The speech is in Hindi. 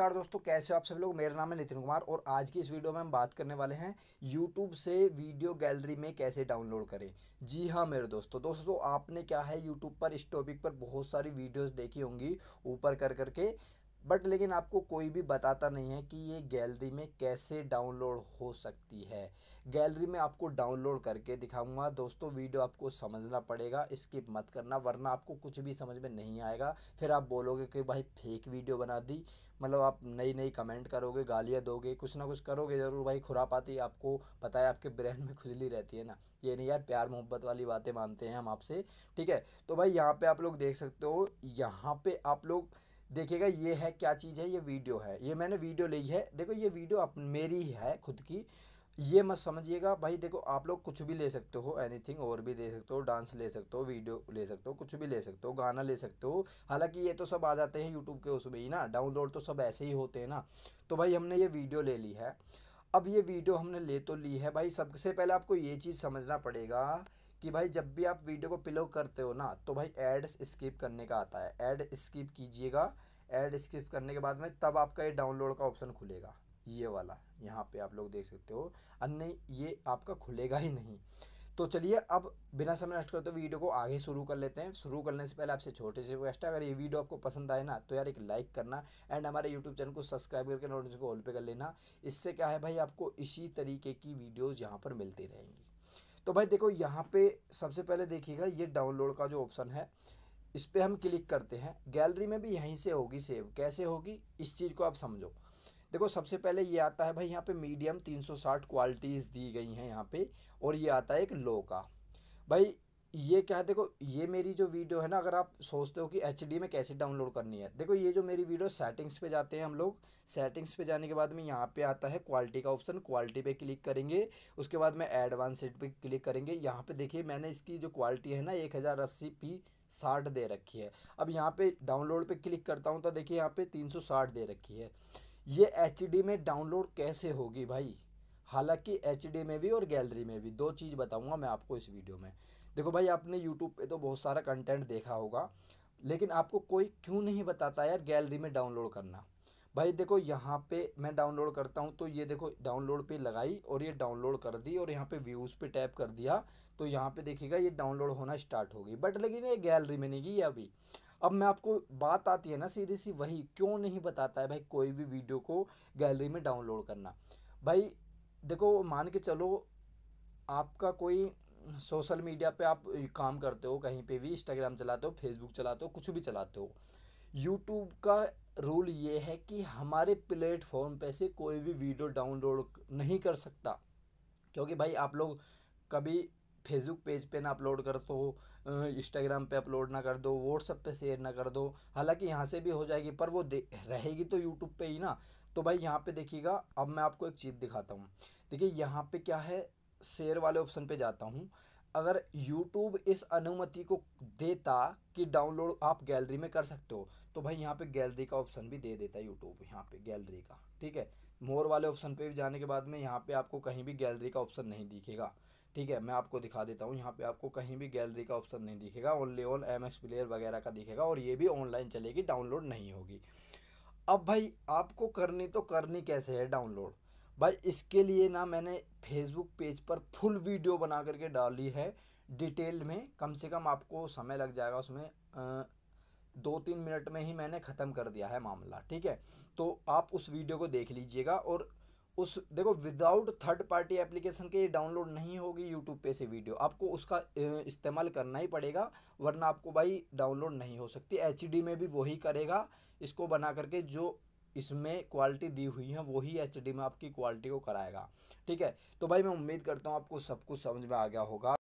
नमस्कार दोस्तों कैसे हो आप सब लोग मेरा नाम है नितिन कुमार और आज की इस वीडियो में हम बात करने वाले हैं यूट्यूब से वीडियो गैलरी में कैसे डाउनलोड करें जी हाँ मेरे दोस्तों दोस्तों आपने क्या है यूट्यूब पर इस टॉपिक पर बहुत सारी वीडियोस देखी होंगी ऊपर कर करके बट लेकिन आपको कोई भी बताता नहीं है कि ये गैलरी में कैसे डाउनलोड हो सकती है गैलरी में आपको डाउनलोड करके दिखाऊंगा दोस्तों वीडियो आपको समझना पड़ेगा स्किप मत करना वरना आपको कुछ भी समझ में नहीं आएगा फिर आप बोलोगे कि भाई फेक वीडियो बना दी मतलब आप नई नई कमेंट करोगे गालियाँ दोगे कुछ ना कुछ करोगे ज़रूर भाई खुरापाती आपको पता है आपके ब्रेन में खुजली रहती है ना ये नहीं यार प्यार मोहब्बत वाली बातें मानते हैं हम आपसे ठीक है तो भाई यहाँ पर आप लोग देख सकते हो यहाँ पर आप लोग देखिएगा ये है क्या चीज़ है ये वीडियो है ये मैंने वीडियो ली है देखो ये वीडियो अप मेरी है खुद की ये मत समझिएगा भाई देखो आप लोग कुछ भी ले सकते हो एनीथिंग और भी ले सकते हो डांस ले सकते हो वीडियो ले सकते हो कुछ भी ले सकते हो गाना ले सकते हो हालांकि ये तो सब आ जाते हैं यूट्यूब के उसमें ही ना डाउनलोड तो सब ऐसे ही होते हैं ना तो भाई हमने ये वीडियो ले ली है अब ये वीडियो हमने ले तो ली है भाई सबसे पहले आपको ये चीज़ समझना पड़ेगा कि भाई जब भी आप वीडियो को पिलो करते हो ना तो भाई एड्स स्किप करने का आता है एड स्किप कीजिएगा एड स्किप करने के बाद में तब आपका ये डाउनलोड का ऑप्शन खुलेगा ये वाला यहाँ पे आप लोग देख सकते हो अन्य ये आपका खुलेगा ही नहीं तो चलिए अब बिना समय नष्ट करते वीडियो को आगे शुरू कर लेते हैं शुरू करने से पहले आपसे छोटे से रिक्वेस्ट है अगर ये वीडियो आपको पसंद आए ना तो यार एक लाइक करना एंड हमारे यूट्यूब चैनल को सब्सक्राइब करके नोटिफिकेशन को ऑल पे कर लेना इससे क्या है भाई आपको इसी तरीके की वीडियोज़ यहाँ पर मिलती रहेंगी तो भाई देखो यहाँ पे सबसे पहले देखिएगा ये डाउनलोड का जो ऑप्शन है इस पर हम क्लिक करते हैं गैलरी में भी यहीं से होगी सेव कैसे होगी इस चीज़ को आप समझो देखो सबसे पहले ये आता है भाई यहाँ पे मीडियम 360 क्वालिटीज़ दी गई हैं यहाँ पे और ये आता है एक लो का भाई ये क्या है देखो ये मेरी जो वीडियो है ना अगर आप सोचते हो कि एच में कैसे डाउनलोड करनी है देखो ये जो मेरी वीडियो सेटिंग्स पे जाते हैं हम लोग सेटिंग्स पे जाने के बाद में यहाँ पे आता है क्वालिटी का ऑप्शन क्वालिटी पे क्लिक करेंगे उसके बाद में एडवांस पे क्लिक करेंगे यहाँ पे देखिए मैंने इसकी जो क्वालिटी है ना एक हज़ार अस्सी पी साठ दे रखी है अब यहाँ पर डाउनलोड पर क्लिक करता हूँ तो देखिए यहाँ पर तीन सौ साठ दे रखी है ये एच में डाउनलोड कैसे होगी भाई हालांकि एच में भी और गैलरी में भी दो चीज़ बताऊँगा मैं आपको इस वीडियो में देखो भाई आपने यूट्यूब पर तो बहुत सारा कंटेंट देखा होगा लेकिन आपको कोई क्यों नहीं बताता यार गैलरी में डाउनलोड करना भाई देखो यहाँ पे मैं डाउनलोड करता हूँ तो ये देखो डाउनलोड पे लगाई और ये डाउनलोड कर दी और यहाँ पे व्यूज़ पे टैप कर दिया तो यहाँ पे देखिएगा ये डाउनलोड होना स्टार्ट हो गई बट लेकिन ये गैलरी में नहीं गई अभी अब मैं आपको बात आती है ना सीधी सी वही क्यों नहीं बताता है भाई कोई भी वीडियो को गैलरी में डाउनलोड करना भाई देखो मान के चलो आपका कोई सोशल मीडिया पे आप काम करते हो कहीं पे भी इंस्टाग्राम चलाते हो फेसबुक चलाते हो कुछ भी चलाते हो यूट्यूब का रूल ये है कि हमारे प्लेटफॉर्म पे से कोई भी वीडियो डाउनलोड नहीं कर सकता क्योंकि भाई आप लोग कभी फेसबुक पेज पे ना अपलोड कर दो इंस्टाग्राम पे अपलोड ना कर दो व्हाट्सअप पे शेयर ना कर दो हालांकि यहाँ से भी हो जाएगी पर वो रहेगी तो यूट्यूब पे ही ना तो भाई यहाँ पे देखिएगा अब मैं आपको एक चीज़ दिखाता हूँ देखिए यहाँ पे क्या है शेयर वाले ऑप्शन पे जाता हूँ अगर यूट्यूब इस अनुमति को देता कि डाउनलोड आप गैलरी में कर सकते हो तो भाई यहाँ पे गैलरी का ऑप्शन भी दे देता यूट्यूब यहाँ पे गैलरी का ठीक है मोर वाले ऑप्शन पे जाने के बाद में यहाँ पे आपको कहीं भी गैलरी का ऑप्शन नहीं दिखेगा ठीक है मैं आपको दिखा देता हूँ यहाँ पे आपको कहीं भी गैलरी का ऑप्शन नहीं दिखेगा only on M X player वगैरह का दिखेगा और ये भी ऑनलाइन चलेगी डाउनलोड नहीं होगी अब भाई आपको करनी तो करनी कैसे है डाउनलोड भाई इसके लिए ना मैंने फेसबुक पेज पर फुल वीडियो बना करके डाली है डिटेल में कम से कम आपको समय लग जाएगा उसमें दो तीन मिनट में ही मैंने ख़त्म कर दिया है मामला ठीक है तो आप उस वीडियो को देख लीजिएगा और उस देखो विदाउट थर्ड पार्टी एप्लीकेशन के डाउनलोड नहीं होगी यूट्यूब पे से वीडियो आपको उसका इस्तेमाल करना ही पड़ेगा वरना आपको भाई डाउनलोड नहीं हो सकती एच में भी वही करेगा इसको बना करके जो इसमें क्वालिटी दी हुई है वही एच में आपकी क्वालिटी को कराएगा ठीक है तो भाई मैं उम्मीद करता हूँ आपको सब कुछ समझ में आ गया होगा